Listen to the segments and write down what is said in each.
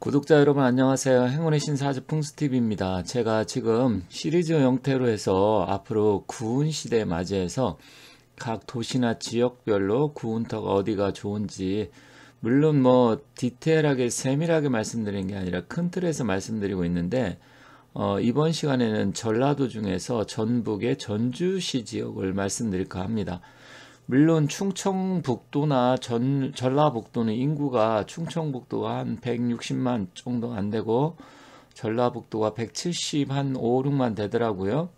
구독자 여러분 안녕하세요. 행운의 신사 아주 풍수TV입니다. 제가 지금 시리즈 형태로 해서 앞으로 구운 시대 에 맞이해서 각 도시나 지역별로 구운터가 어디가 좋은지 물론 뭐 디테일하게 세밀하게 말씀드리는게 아니라 큰 틀에서 말씀드리고 있는데 어, 이번 시간에는 전라도 중에서 전북의 전주시 지역을 말씀드릴까 합니다. 물론 충청북도나 전, 전라북도는 인구가 충청북도가 한 160만 정도 안 되고 전라북도가 170 한 5, 6만 되더라고요.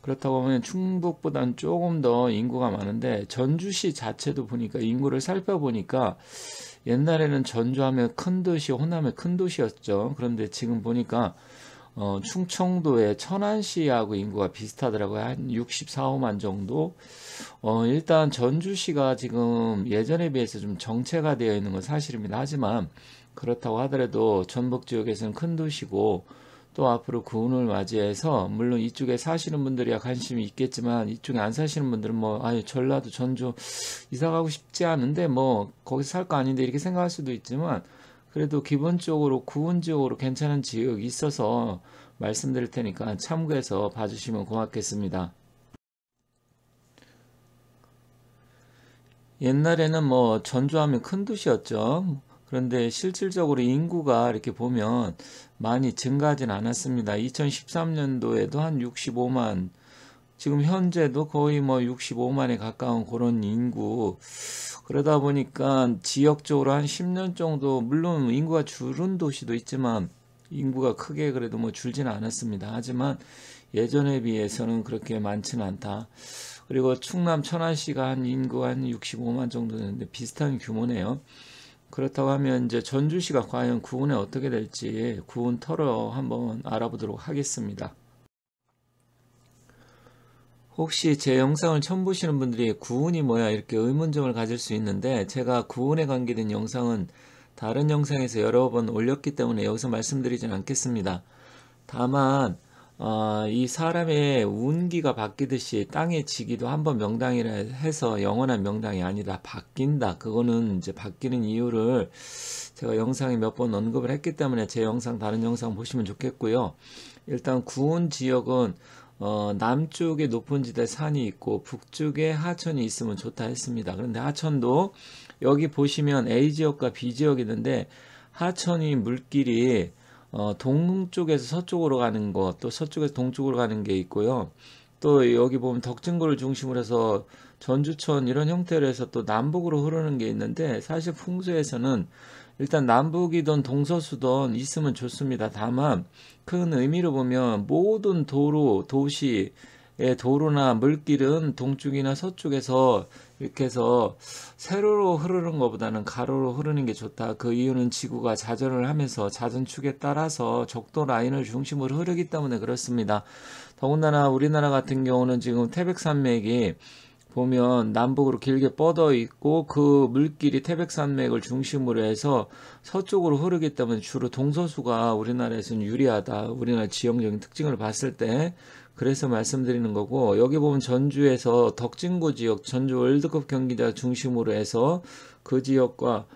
그렇다 고 보면 충북보다는 조금 더 인구가 많은데 전주시 자체도 보니까 인구를 살펴보니까 옛날에는 전주하면 큰 도시, 호남의 큰 도시였죠. 그런데 지금 보니까 어, 충청도의 천안시하고 인구가 비슷하더라고요. 한 64, 5만 정도. 어, 일단 전주시가 지금 예전에 비해서 좀 정체가 되어 있는 건 사실입니다. 하지만 그렇다고 하더라도 전북 지역에서는 큰 도시고 또 앞으로 구운을 맞이해서 물론 이쪽에 사시는 분들이야 관심이 있겠지만 이쪽에 안 사시는 분들은 뭐 아유 전라도 전주 이사 가고 싶지 않은데 뭐 거기서 살 거 아닌데 이렇게 생각할 수도 있지만 그래도 기본적으로 구운적으로 괜찮은 지역 이 있어서 말씀드릴 테니까 참고해서 봐주시면 고맙겠습니다. 옛날에는 뭐 전주하면 큰 도시였죠. 그런데 실질적으로 인구가 이렇게 보면 많이 증가하진 않았습니다. 2013년도에도 한 65만 지금 현재도 거의 뭐 65만에 가까운 그런 인구 그러다 보니까 지역적으로 한 10년 정도 물론 인구가 줄은 도시도 있지만 인구가 크게 그래도 뭐 줄지는 않았습니다. 하지만 예전에 비해서는 그렇게 많지는 않다. 그리고 충남 천안시가 한 인구 한 65만 정도 되는데 비슷한 규모네요. 그렇다고 하면 이제 전주시가 과연 구운에 어떻게 될지 구운 털어 한번 알아보도록 하겠습니다. 혹시 제 영상을 처음 보시는 분들이 구운이 뭐야 이렇게 의문점을 가질 수 있는데 제가 구운에 관계된 영상은 다른 영상에서 여러 번 올렸기 때문에 여기서 말씀드리진 않겠습니다. 다만 어, 이 사람의 운기가 바뀌듯이 땅의 지기도 한번 명당이라 해서 영원한 명당이 아니다. 바뀐다. 그거는 이제 바뀌는 이유를 제가 영상에 몇 번 언급을 했기 때문에 제 영상 다른 영상 보시면 좋겠고요. 일단 구운 지역은 어, 남쪽에 높은 지대 산이 있고 북쪽에 하천이 있으면 좋다 했습니다. 그런데 하천도 여기 보시면 A 지역과 B 지역이 있는데 하천이 물길이 어, 동쪽에서 서쪽으로 가는 것, 또 서쪽에서 동쪽으로 가는 게 있고요. 또 여기 보면 덕진고를 중심으로 해서 전주천 이런 형태로 해서 또 남북으로 흐르는 게 있는데 사실 풍수에서는 일단 남북이든 동서수든 있으면 좋습니다. 다만 큰 의미로 보면 모든 도로, 도시의 도로나 물길은 동쪽이나 서쪽에서 이렇게 해서 세로로 흐르는 것보다는 가로로 흐르는 게 좋다. 그 이유는 지구가 자전을 하면서 자전축에 따라서 적도 라인을 중심으로 흐르기 때문에 그렇습니다. 더군다나 우리나라 같은 경우는 지금 태백산맥이 보면 남북으로 길게 뻗어 있고 그 물길이 태백산맥을 중심으로 해서 서쪽으로 흐르기 때문에 주로 동서수가 우리나라에서는 유리하다. 우리나라 지형적인 특징을 봤을 때 그래서 말씀드리는 거고 여기 보면 전주에서 덕진구 지역 전주 월드컵 경기장 중심으로 해서 그 지역과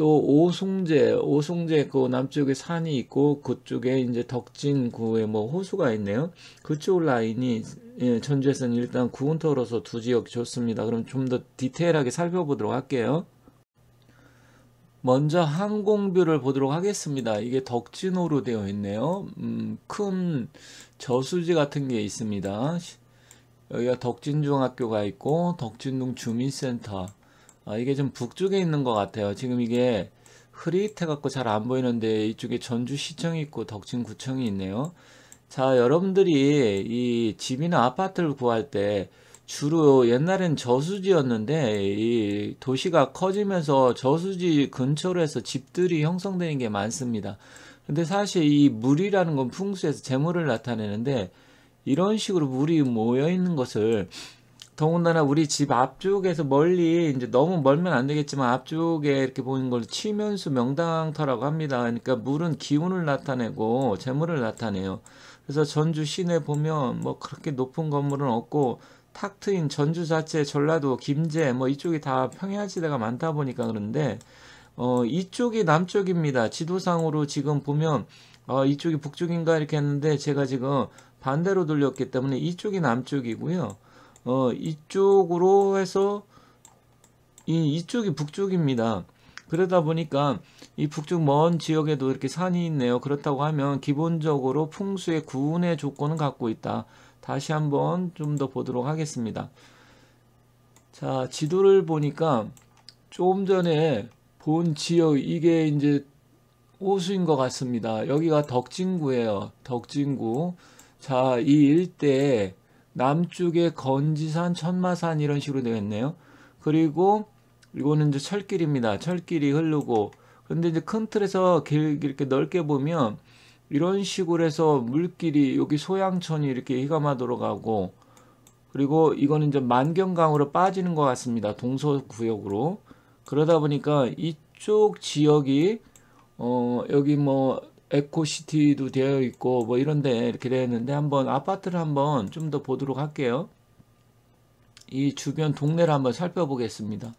또 오송제, 오송제 그 남쪽에 산이 있고 그쪽에 이제 덕진구에 뭐 호수가 있네요. 그쪽 라인이 예, 전주에서는 일단 구운터로서 두 지역 좋습니다. 그럼 좀 더 디테일하게 살펴보도록 할게요. 먼저 항공뷰를 보도록 하겠습니다. 이게 덕진호로 되어 있네요. 음, 큰 저수지 같은 게 있습니다. 여기가 덕진중학교가 있고 덕진동 주민센터 아, 이게 좀 북쪽에 있는 것 같아요. 지금 이게 흐릿해갖고 잘 안 보이는데 이쪽에 전주시청이 있고 덕진구청이 있네요. 자 여러분들이 이 집이나 아파트를 구할 때 주로 옛날엔 저수지였는데 이 도시가 커지면서 저수지 근처로 해서 집들이 형성되는 게 많습니다. 근데 사실 이 물이라는 건 풍수에서 재물을 나타내는데 이런 식으로 물이 모여 있는 것을 더군다나 우리 집 앞쪽에서 멀리 이제 너무 멀면 안 되겠지만 앞쪽에 이렇게 보이는 걸 치면수 명당터라고 합니다. 그러니까 물은 기운을 나타내고 재물을 나타내요. 그래서 전주 시내 보면 뭐 그렇게 높은 건물은 없고 탁 트인 전주 자체 전라도 김제 뭐 이쪽이 다 평야지대가 많다 보니까 그런데 어 이쪽이 남쪽입니다. 지도상으로 지금 보면 어 이쪽이 북쪽인가 이렇게 했는데 제가 지금 반대로 돌렸기 때문에 이쪽이 남쪽이고요. 어, 이쪽으로 해서 이, 이쪽이 북쪽입니다. 그러다 보니까 이 북쪽 먼 지역에도 이렇게 산이 있네요. 그렇다고 하면 기본적으로 풍수의 구운의 조건은 갖고 있다. 다시 한번 좀 더 보도록 하겠습니다. 자, 지도를 보니까 조금 전에 본 지역 이게 이제 호수인 것 같습니다. 여기가 덕진구예요. 덕진구. 자, 이 일대에 남쪽에 건지산, 천마산 이런 식으로 되겠네요 그리고 이거는 이제 철길입니다. 철길이 흐르고 그런데 이제 큰 틀에서 길 이렇게 넓게 보면 이런 식으로 해서 물길이 여기 소양천이 이렇게 휘감하도록 가고 그리고 이거는 이제 만경강으로 빠지는 것 같습니다. 동서구역으로. 그러다 보니까 이쪽 지역이 어 여기 뭐 에코시티도 되어 있고 뭐 이런데 이렇게 되어 있는데 한번 아파트를 한번 좀 더 보도록 할게요. 이 주변 동네를 한번 살펴보겠습니다.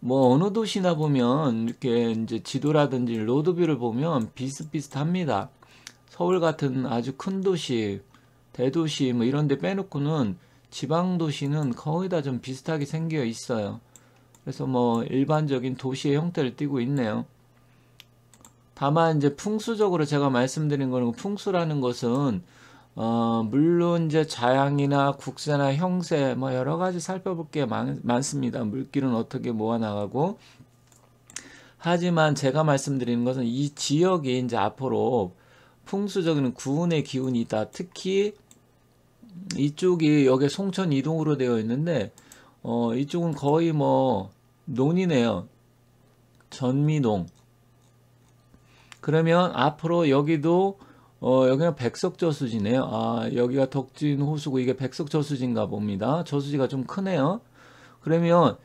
뭐 어느 도시나 보면 이렇게 이제 지도라든지 로드뷰를 보면 비슷비슷합니다. 서울 같은 아주 큰 도시, 대도시 뭐 이런데 빼놓고는 지방 도시는 거의 다 좀 비슷하게 생겨 있어요. 그래서 뭐 일반적인 도시의 형태를 띠고 있네요. 다만 이제 풍수적으로 제가 말씀드린 거는 풍수라는 것은 어, 물론 이제 자양이나 국세나 형세 뭐 여러 가지 살펴볼 게 많, 많습니다. 물길은 어떻게 모아 나가고 하지만 제가 말씀드리는 것은 이 지역이 이제 앞으로 풍수적인 구운의 기운이 다 특히 이쪽이 여기 송천 이동으로 되어 있는데 어, 이쪽은 거의 뭐 논이네요. 전미동 그러면 앞으로 여기도 어, 여기는 백석저수지네요. 아, 여기가 덕진 호수고 이게 백석저수지인가 봅니다. 저수지가 좀 크네요. 그러면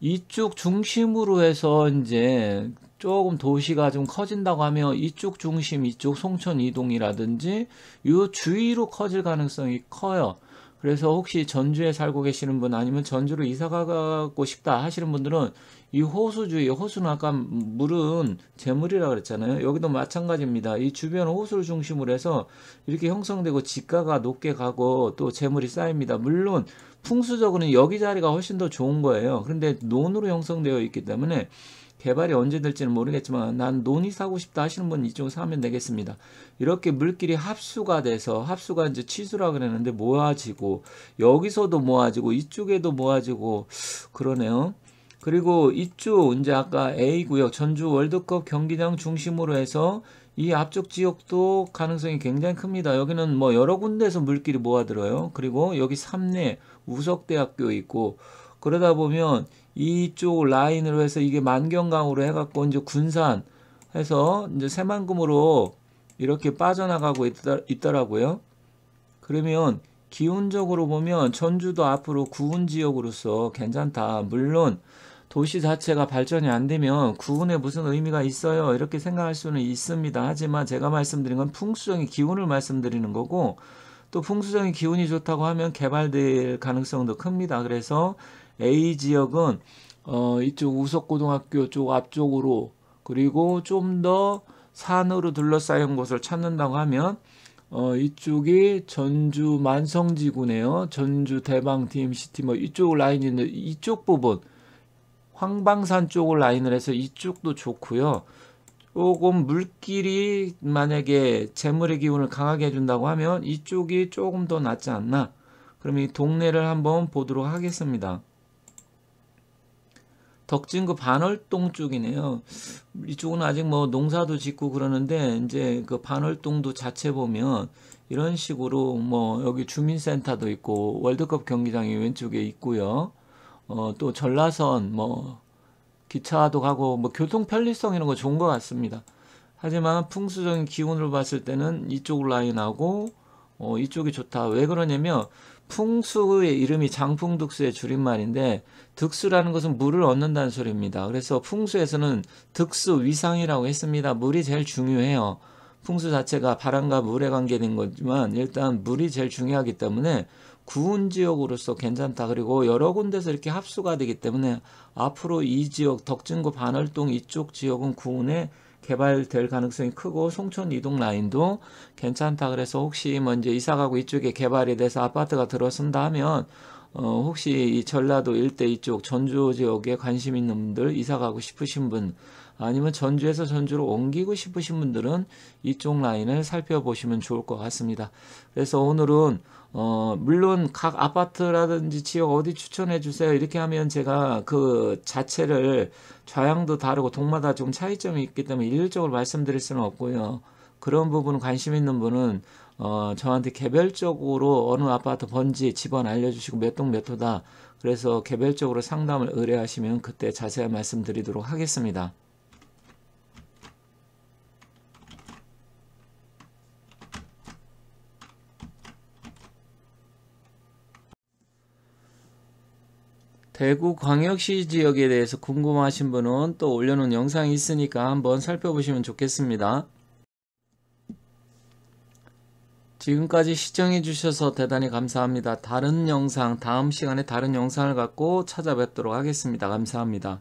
이쪽 중심으로 해서 이제 조금 도시가 좀 커진다고 하면 이쪽 중심, 이쪽 송천 이동이라든지 요 주위로 커질 가능성이 커요. 그래서 혹시 전주에 살고 계시는 분 아니면 전주로 이사 가고 싶다 하시는 분들은 이 호수주의 호수는 아까 물은 재물이라 그랬잖아요. 여기도 마찬가지입니다. 이 주변 호수를 중심으로 해서 이렇게 형성되고 지가가 높게 가고 또 재물이 쌓입니다. 물론 풍수적으로는 여기 자리가 훨씬 더 좋은 거예요. 그런데 논으로 형성되어 있기 때문에 개발이 언제 될지는 모르겠지만 난 논이 사고 싶다 하시는 분 이쪽 사면 되겠습니다. 이렇게 물길이 합수가 돼서 합수가 이제 치수라 그랬는데 모아지고 여기서도 모아지고 이쪽에도 모아지고 그러네요. 그리고 이쪽 이제 아까 A 구역 전주 월드컵 경기장 중심으로 해서 이 앞쪽 지역도 가능성이 굉장히 큽니다. 여기는 뭐 여러 군데에서 물길이 모아들어요. 그리고 여기 삼내 우석대학교 있고 그러다 보면 이쪽 라인으로 해서 이게 만경강으로 해갖고 이제 군산 해서 이제 새만금으로 이렇게 빠져나가고 있더, 있더라고요. 그러면 기온적으로 보면 전주도 앞으로 구운 지역으로서 괜찮다. 물론 도시 자체가 발전이 안 되면 구운에 무슨 의미가 있어요. 이렇게 생각할 수는 있습니다. 하지만 제가 말씀드린 건 풍수적인 기운을 말씀드리는 거고 또 풍수적인 기운이 좋다고 하면 개발될 가능성도 큽니다. 그래서 A 지역은 어, 이쪽 우석고등학교 쪽 앞쪽으로 그리고 좀 더 산으로 둘러싸인 곳을 찾는다고 하면 어, 이쪽이 전주 만성지구네요. 전주 대방 DMCT 뭐 이쪽 라인인데 이쪽 부분 황방산 쪽을 라인을 해서 이쪽도 좋고요. 조금 물길이 만약에 재물의 기운을 강하게 해준다고 하면 이쪽이 조금 더 낫지 않나. 그럼 이 동네를 한번 보도록 하겠습니다. 덕진구 반월동 쪽이네요. 이쪽은 아직 뭐 농사도 짓고 그러는데 이제 그 반월동도 자체 보면 이런 식으로 뭐 여기 주민센터도 있고 월드컵 경기장이 왼쪽에 있고요. 어, 또 전라선 뭐 기차도 가고 뭐 교통 편리성 이런 거 좋은 것 같습니다. 하지만 풍수적인 기운으로 봤을 때는 이쪽 라인하고 어, 이쪽이 좋다. 왜 그러냐면 풍수의 이름이 장풍득수의 줄임말인데 득수라는 것은 물을 얻는다는 소리입니다. 그래서 풍수에서는 득수 위상이라고 했습니다. 물이 제일 중요해요. 풍수 자체가 바람과 물에 관계된 거지만 일단 물이 제일 중요하기 때문에 구운 지역으로서 괜찮다. 그리고 여러 군데서 이렇게 합수가 되기 때문에 앞으로 이 지역 덕진구 반월동 이쪽 지역은 구운에 개발될 가능성이 크고 송촌 이동 라인도 괜찮다 그래서 혹시 뭐 이제 이사가고 이쪽에 개발이 돼서 아파트가 들어선다 하면 어 혹시 이 전라도 일대 이쪽 전주 지역에 관심 있는 분들 이사가고 싶으신 분 아니면 전주에서 전주로 옮기고 싶으신 분들은 이쪽 라인을 살펴보시면 좋을 것 같습니다. 그래서 오늘은 어 물론 각 아파트라든지 지역 어디 추천해 주세요 이렇게 하면 제가 그 자체를 좌향도 다르고 동마다 좀 차이점이 있기 때문에 일률적으로 말씀드릴 수는 없고요. 그런 부분 관심 있는 분은 어, 저한테 개별적으로 어느 아파트 번지 집안 알려주시고 몇 동 몇 호다 그래서 개별적으로 상담을 의뢰하시면 그때 자세한 말씀드리도록 하겠습니다. 대구 광역시 지역에 대해서 궁금하신 분은 또 올려놓은 영상이 있으니까 한번 살펴보시면 좋겠습니다. 지금까지 시청해 주셔서 대단히 감사합니다. 다른 영상, 다음 시간에 다른 영상을 갖고 찾아뵙도록 하겠습니다. 감사합니다.